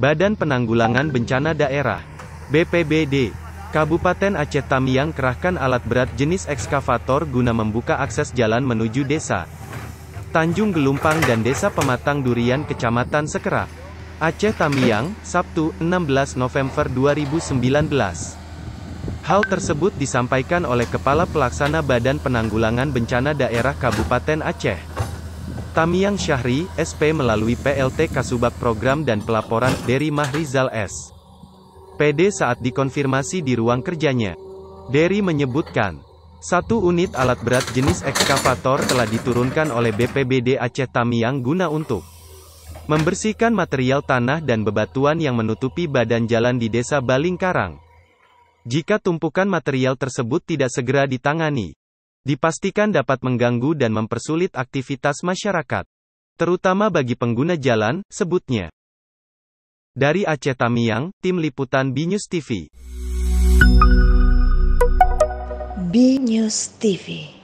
Badan Penanggulangan Bencana Daerah, BPBD, Kabupaten Aceh Tamiang kerahkan alat berat jenis ekskavator guna membuka akses jalan menuju desa Tanjung Gelumpang dan Desa Pematang Durian Kecamatan Sekerak, Aceh Tamiang, Sabtu, 16 November 2019. Hal tersebut disampaikan oleh Kepala Pelaksana Badan Penanggulangan Bencana Daerah Kabupaten Aceh. Tamiang Syahri, SP melalui PLT Kasubag Program dan Pelaporan, Dery Mahrizal S. PD saat dikonfirmasi di ruang kerjanya. Dery menyebutkan, satu unit alat berat jenis ekskavator telah diturunkan oleh BPBD Aceh Tamiang guna untuk membersihkan material tanah dan bebatuan yang menutupi badan jalan di desa Balingkarang. Jika tumpukan material tersebut tidak segera ditangani, dipastikan dapat mengganggu dan mempersulit aktivitas masyarakat. Terutama bagi pengguna jalan, sebutnya. Dari Aceh Tamiang, Tim Liputan BNews TV. BNews TV